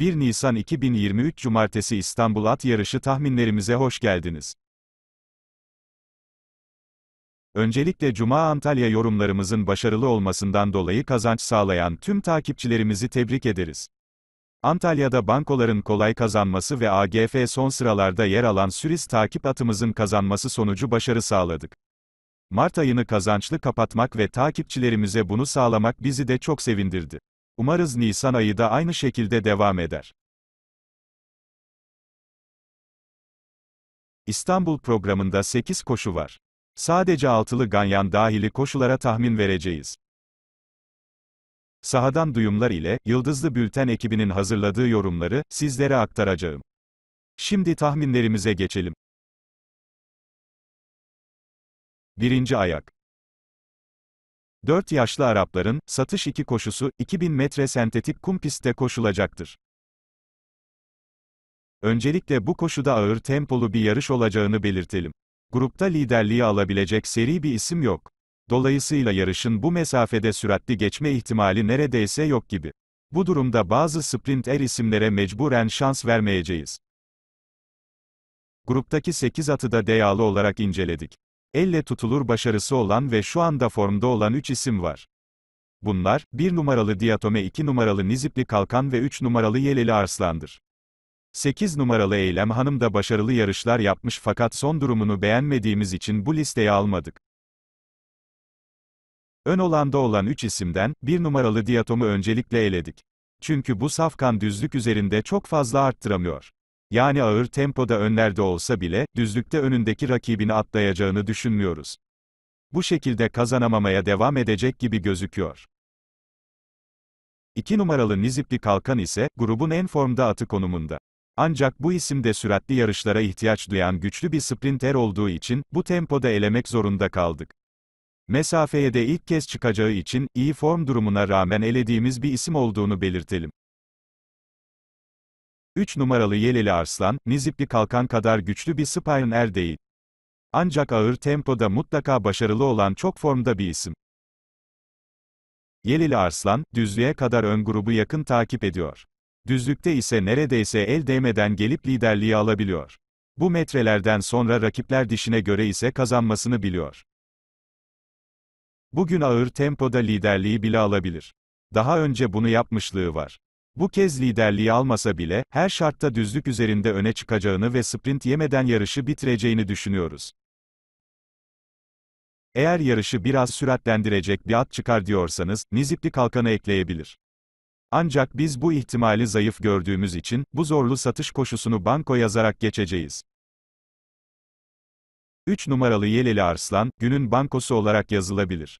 1 Nisan 2023 Cumartesi İstanbul At Yarışı tahminlerimize hoş geldiniz. Öncelikle Cuma Antalya yorumlarımızın başarılı olmasından dolayı kazanç sağlayan tüm takipçilerimizi tebrik ederiz. Antalya'da bankoların kolay kazanması ve AGF son sıralarda yer alan Süris takip atımızın kazanması sonucu başarı sağladık. Mart ayını kazançlı kapatmak ve takipçilerimize bunu sağlamak bizi de çok sevindirdi. Umarız Nisan ayı da aynı şekilde devam eder. İstanbul programında 8 koşu var. Sadece altılı ganyan dahili koşulara tahmin vereceğiz. Sahadan duyumlar ile Yıldızlı Bülten ekibinin hazırladığı yorumları sizlere aktaracağım. Şimdi tahminlerimize geçelim. Birinci ayak 4 yaşlı Arapların, satış 2 koşusu, 2000 metre sentetik kum pistte koşulacaktır. Öncelikle bu koşuda ağır tempolu bir yarış olacağını belirtelim. Grupta liderliği alabilecek seri bir isim yok. Dolayısıyla yarışın bu mesafede süratli geçme ihtimali neredeyse yok gibi. Bu durumda bazı sprint er isimlere mecburen şans vermeyeceğiz. Gruptaki 8 atı da deyalı olarak inceledik. Elle tutulur başarısı olan ve şu anda formda olan 3 isim var. Bunlar, 1 numaralı Diatome 2 numaralı Nizipli Kalkan ve 3 numaralı Yeleli Arslan'dır. 8 numaralı Eylem Hanım da başarılı yarışlar yapmış fakat son durumunu beğenmediğimiz için bu listeye almadık. Ön olanda olan 3 isimden, 1 numaralı Diatom'u öncelikle eledik. Çünkü bu safkan düzlük üzerinde çok fazla arttıramıyor. Yani ağır tempoda önlerde olsa bile, düzlükte önündeki rakibini atlayacağını düşünmüyoruz. Bu şekilde kazanamamaya devam edecek gibi gözüküyor. 2 numaralı Nizipli Kalkan ise, grubun en formda atı konumunda. Ancak bu isim de süratli yarışlara ihtiyaç duyan güçlü bir sprinter olduğu için, bu tempoda elemek zorunda kaldık. Mesafeye de ilk kez çıkacağı için, iyi form durumuna rağmen elediğimiz bir isim olduğunu belirtelim. 3 numaralı Yeleli Arslan, Nizipli Kalkan kadar güçlü bir spiner değil. Ancak ağır tempoda mutlaka başarılı olan çok formda bir isim. Yelili Arslan, düzlüğe kadar ön grubu yakın takip ediyor. Düzlükte ise neredeyse el değmeden gelip liderliği alabiliyor. Bu metrelerden sonra rakipler dişine göre ise kazanmasını biliyor. Bugün ağır tempoda liderliği bile alabilir. Daha önce bunu yapmışlığı var. Bu kez liderliği almasa bile, her şartta düzlük üzerinde öne çıkacağını ve sprint yemeden yarışı bitireceğini düşünüyoruz. Eğer yarışı biraz süratlendirecek bir at çıkar diyorsanız, nizipli kalkanı ekleyebilir. Ancak biz bu ihtimali zayıf gördüğümüz için, bu zorlu satış koşusunu banko yazarak geçeceğiz. 3 numaralı Yeleli Arslan, günün bankosu olarak yazılabilir.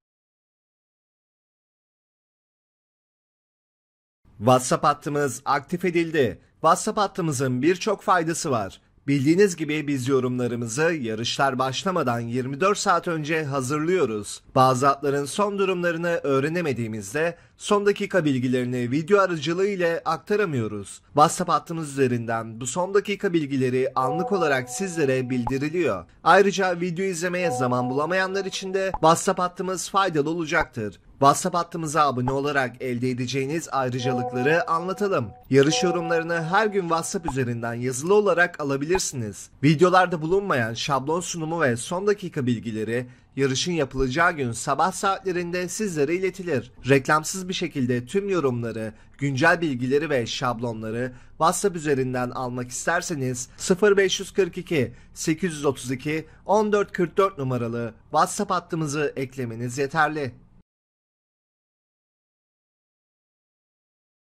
WhatsApp hattımız aktif edildi. WhatsApp hattımızın birçok faydası var. Bildiğiniz gibi biz yorumlarımızı yarışlar başlamadan 24 saat önce hazırlıyoruz. Bazı atların son durumlarını öğrenemediğimizde son dakika bilgilerini video aracılığı ile aktaramıyoruz. WhatsApp hattımız üzerinden bu son dakika bilgileri anlık olarak sizlere bildiriliyor. Ayrıca video izlemeye zaman bulamayanlar için de WhatsApp hattımız faydalı olacaktır. WhatsApp hattımıza abone olarak elde edeceğiniz ayrıcalıkları anlatalım. Yarış yorumlarını her gün WhatsApp üzerinden yazılı olarak alabilirsiniz. Videolarda bulunmayan şablon sunumu ve son dakika bilgileri Yarışın yapılacağı gün sabah saatlerinde sizlere iletilir. Reklamsız bir şekilde tüm yorumları, güncel bilgileri ve şablonları WhatsApp üzerinden almak isterseniz 0542 832 1444 numaralı WhatsApp hattımızı eklemeniz yeterli.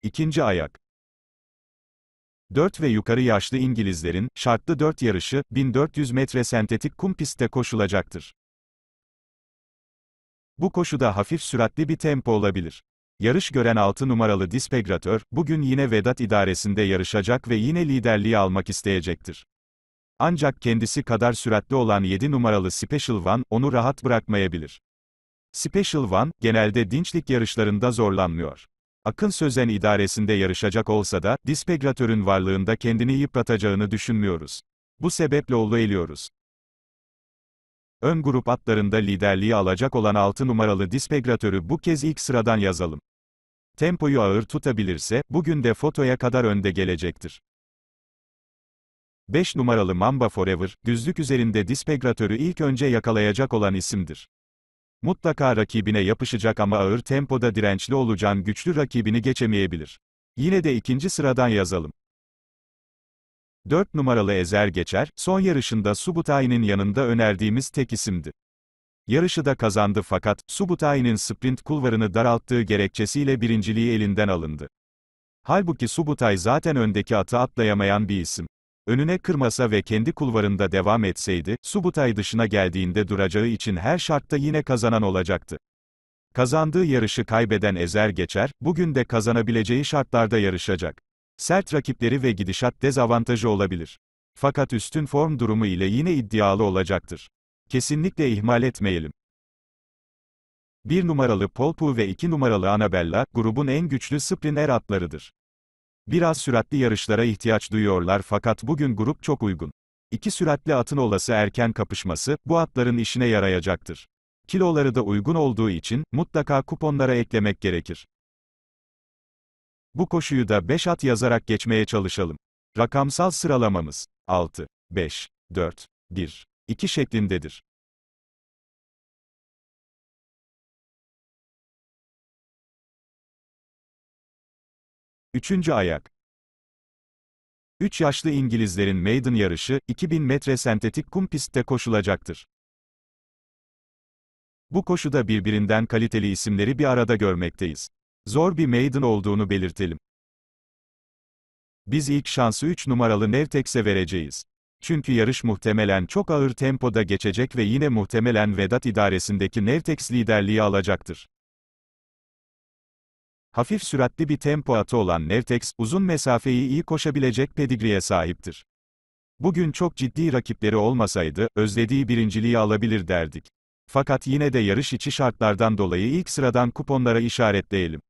İkinci ayak 4 ve yukarı yaşlı İngilizlerin, şartlı 4 yarışı, 1400 metre sentetik kum pistte koşulacaktır. Bu koşuda hafif süratli bir tempo olabilir. Yarış gören 6 numaralı dispegratör, bugün yine Vedat idaresinde yarışacak ve yine liderliği almak isteyecektir. Ancak kendisi kadar süratli olan 7 numaralı Special One, onu rahat bırakmayabilir. Special One, genelde dinçlik yarışlarında zorlanmıyor. Akın Sözen idaresinde yarışacak olsa da, dispegratörün varlığında kendini yıpratacağını düşünmüyoruz. Bu sebeple oğlu eliyoruz. Ön grup atlarında liderliği alacak olan 6 numaralı dispegratörü bu kez ilk sıradan yazalım. Tempoyu ağır tutabilirse, bugün de fotoya kadar önde gelecektir. 5 numaralı Mamba Forever, düzlük üzerinde dispegratörü ilk önce yakalayacak olan isimdir. Mutlaka rakibine yapışacak ama ağır tempoda dirençli olacağın güçlü rakibini geçemeyebilir. Yine de ikinci sıradan yazalım. 4 numaralı ezer geçer, son yarışında Subutay'ın yanında önerdiğimiz tek isimdi. Yarışı da kazandı fakat, Subutay'ın sprint kulvarını daralttığı gerekçesiyle birinciliği elinden alındı. Halbuki Subutay zaten öndeki atı atlayamayan bir isim. Önüne kırmasa ve kendi kulvarında devam etseydi, Subutay dışına geldiğinde duracağı için her şartta yine kazanan olacaktı. Kazandığı yarışı kaybeden ezer geçer, bugün de kazanabileceği şartlarda yarışacak. Sert rakipleri ve gidişat dezavantajı olabilir. Fakat üstün form durumu ile yine iddialı olacaktır. Kesinlikle ihmal etmeyelim. 1 numaralı Polpu ve 2 numaralı Anabella, grubun en güçlü sprinter atlarıdır. Biraz süratli yarışlara ihtiyaç duyuyorlar fakat bugün grup çok uygun. İki süratli atın olası erken kapışması, bu atların işine yarayacaktır. Kiloları da uygun olduğu için, mutlaka kuponlara eklemek gerekir. Bu koşuyu da 5 at yazarak geçmeye çalışalım. Rakamsal sıralamamız 6, 5, 4, 1, 2 şeklindedir. Üçüncü ayak. 3 Üç yaşlı İngilizlerin maiden yarışı, 2000 metre sentetik kum pistte koşulacaktır. Bu koşuda birbirinden kaliteli isimleri bir arada görmekteyiz. Zor bir maiden olduğunu belirtelim. Biz ilk şansı 3 numaralı Nevtex'e vereceğiz. Çünkü yarış muhtemelen çok ağır tempoda geçecek ve yine muhtemelen Vedat idaresindeki Nevtex liderliği alacaktır. Hafif süratli bir tempo atı olan Nevtex, uzun mesafeyi iyi koşabilecek pedigriye sahiptir. Bugün çok ciddi rakipleri olmasaydı, özlediği birinciliği alabilir derdik. Fakat yine de yarış içi şartlardan dolayı ilk sıradan kuponlara işaretleyelim.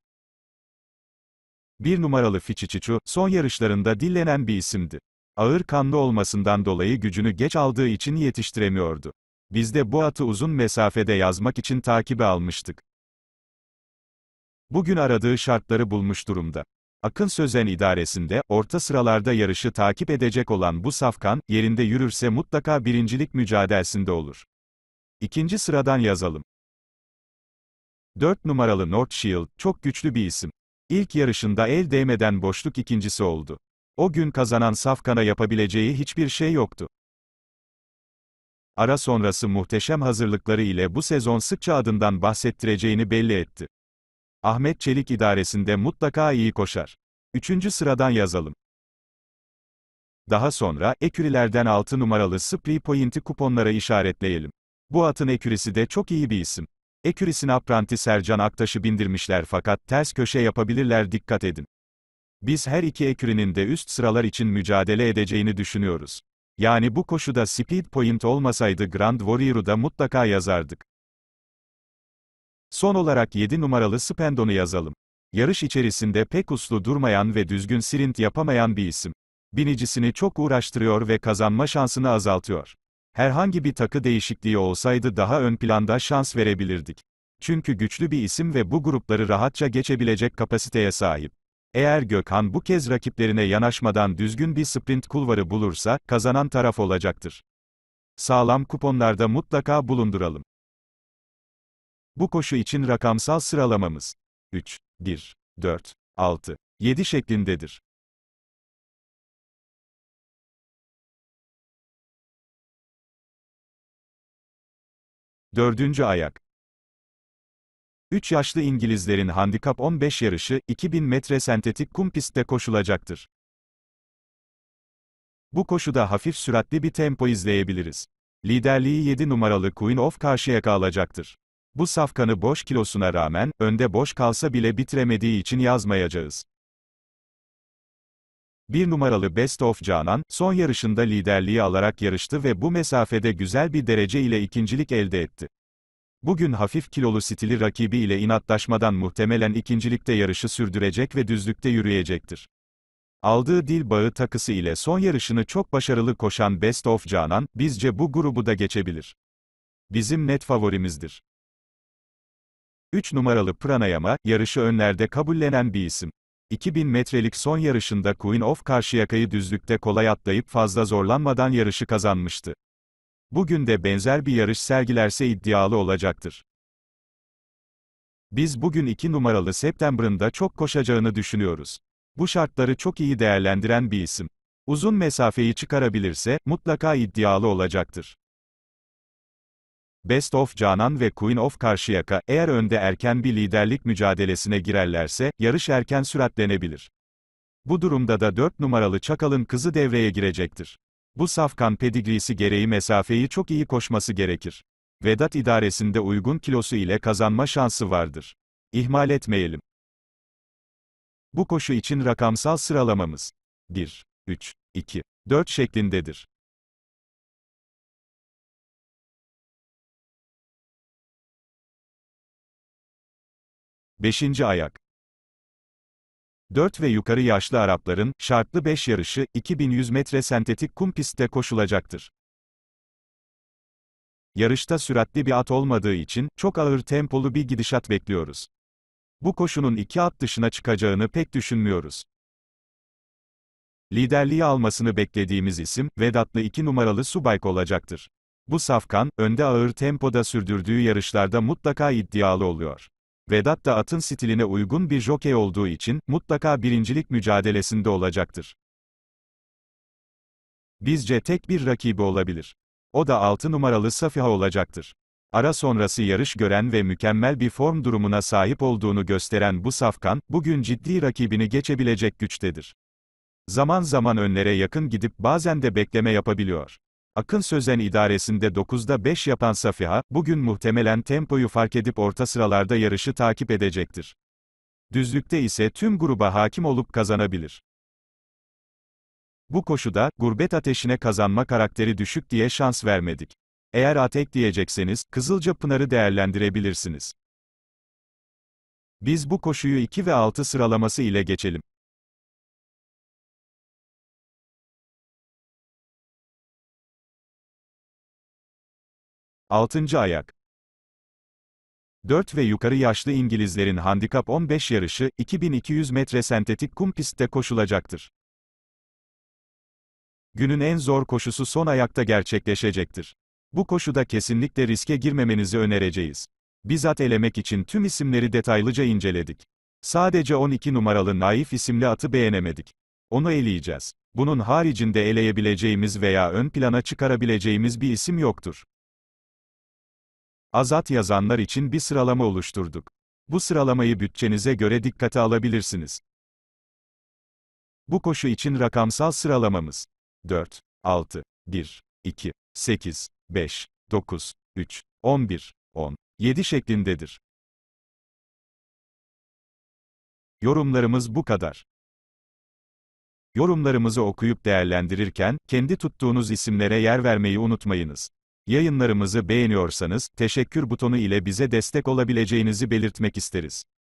Bir numaralı Fiçiçiçu, son yarışlarında dillenen bir isimdi. Ağır kanlı olmasından dolayı gücünü geç aldığı için yetiştiremiyordu. Biz de bu atı uzun mesafede yazmak için takibe almıştık. Bugün aradığı şartları bulmuş durumda. Akın Sözen idaresinde, orta sıralarda yarışı takip edecek olan bu safkan, yerinde yürürse mutlaka birincilik mücadelesinde olur. İkinci sıradan yazalım. 4 numaralı North Shield, çok güçlü bir isim. İlk yarışında el değmeden boşluk ikincisi oldu. O gün kazanan Safkan'a yapabileceği hiçbir şey yoktu. Ara sonrası muhteşem hazırlıkları ile bu sezon sıkça adından bahsettireceğini belli etti. Ahmet Çelik idaresinde mutlaka iyi koşar. Üçüncü sıradan yazalım. Daha sonra, ekürilerden 6 numaralı Spree Point'i kuponlara işaretleyelim. Bu atın ekürisi de çok iyi bir isim. Eküris'in apranti Sercan Aktaş'ı bindirmişler fakat ters köşe yapabilirler dikkat edin. Biz her iki ekürinin de üst sıralar için mücadele edeceğini düşünüyoruz. Yani bu koşuda speed point olmasaydı Grand Warrior'u mutlaka yazardık. Son olarak 7 numaralı Spendon'u yazalım. Yarış içerisinde pek uslu durmayan ve düzgün sprint yapamayan bir isim. Binicisini çok uğraştırıyor ve kazanma şansını azaltıyor. Herhangi bir takı değişikliği olsaydı daha ön planda şans verebilirdik. Çünkü güçlü bir isim ve bu grupları rahatça geçebilecek kapasiteye sahip. Eğer Gökhan bu kez rakiplerine yanaşmadan düzgün bir sprint kulvarı bulursa, kazanan taraf olacaktır. Sağlam kuponlarda mutlaka bulunduralım. Bu koşu için rakamsal sıralamamız 3, 1, 4, 6, 7 şeklindedir. Dördüncü ayak. 3 yaşlı İngilizlerin handikap 15 yarışı, 2000 metre sentetik kum pistte koşulacaktır. Bu koşuda hafif süratli bir tempo izleyebiliriz. Liderliği 7 numaralı Queen of Karşıyaka alacaktır. Bu safkanı boş kilosuna rağmen, önde boş kalsa bile bitiremediği için yazmayacağız. Bir numaralı Best of Canan, son yarışında liderliği alarak yarıştı ve bu mesafede güzel bir derece ile ikincilik elde etti. Bugün hafif kilolu stili rakibi ile inatlaşmadan muhtemelen ikincilikte yarışı sürdürecek ve düzlükte yürüyecektir. Aldığı dil bağı takısı ile son yarışını çok başarılı koşan Best of Canan, bizce bu grubu da geçebilir. Bizim net favorimizdir. 3 numaralı Pranayama, yarışı önlerde kabullenen bir isim. 2000 metrelik son yarışında Queen of Karşıyaka'yı düzlükte kolay atlayıp fazla zorlanmadan yarışı kazanmıştı. Bugün de benzer bir yarış sergilerse iddialı olacaktır. Biz bugün 2 numaralı September'ında çok koşacağını düşünüyoruz. Bu şartları çok iyi değerlendiren bir isim. Uzun mesafeyi çıkarabilirse, mutlaka iddialı olacaktır. Best of Canan ve Queen of Karşıyaka, eğer önde erken bir liderlik mücadelesine girerlerse, yarış erken süratlenebilir. Bu durumda da 4 numaralı Çakal'ın kızı devreye girecektir. Bu safkan pedigrisi gereği mesafeyi çok iyi koşması gerekir. Vedat idaresinde uygun kilosu ile kazanma şansı vardır. İhmal etmeyelim. Bu koşu için rakamsal sıralamamız 1, 3, 2, 4 şeklindedir. 5. ayak 4 ve yukarı yaşlı Arapların, şartlı 5 yarışı, 2100 metre sentetik kum pistte koşulacaktır. Yarışta süratli bir at olmadığı için, çok ağır tempolu bir gidişat bekliyoruz. Bu koşunun iki at dışına çıkacağını pek düşünmüyoruz. Liderliği almasını beklediğimiz isim, Vedatlı 2 numaralı Subayk olacaktır. Bu safkan, önde ağır tempoda sürdürdüğü yarışlarda mutlaka iddialı oluyor. Vedat da atın stiline uygun bir jokey olduğu için, mutlaka birincilik mücadelesinde olacaktır. Bizce tek bir rakibi olabilir. O da 6 numaralı Safiha olacaktır. Ara sonrası yarış gören ve mükemmel bir form durumuna sahip olduğunu gösteren bu Safkan, bugün ciddi rakibini geçebilecek güçtedir. Zaman zaman önlere yakın gidip bazen de bekleme yapabiliyor. Akın Sözen idaresinde 9'da 5 yapan Safiha, bugün muhtemelen tempoyu fark edip orta sıralarda yarışı takip edecektir. Düzlükte ise tüm gruba hakim olup kazanabilir. Bu koşuda, gurbet ateşine kazanma karakteri düşük diye şans vermedik. Eğer atek diyecekseniz, Kızılca Pınar'ı değerlendirebilirsiniz. Biz bu koşuyu 2 ve 6 sıralaması ile geçelim. 6. ayak. 4 ve yukarı yaşlı İngilizlerin handikap 15 yarışı 2200 metre sentetik kum pistte koşulacaktır. Günün en zor koşusu son ayakta gerçekleşecektir. Bu koşuda kesinlikle riske girmemenizi önereceğiz. Bizzat elemek için tüm isimleri detaylıca inceledik. Sadece 12 numaralı Naif isimli atı beğenemedik. Onu eleyeceğiz. Bunun haricinde eleyebileceğimiz veya ön plana çıkarabileceğimiz bir isim yoktur azat yazanlar için bir sıralama oluşturduk. Bu sıralamayı bütçenize göre dikkate alabilirsiniz. Bu koşu için rakamsal sıralamamız 4, 6, 1, 2, 8, 5, 9, 3, 11, 10, 7 şeklindedir. Yorumlarımız bu kadar. Yorumlarımızı okuyup değerlendirirken, kendi tuttuğunuz isimlere yer vermeyi unutmayınız. Yayınlarımızı beğeniyorsanız, teşekkür butonu ile bize destek olabileceğinizi belirtmek isteriz.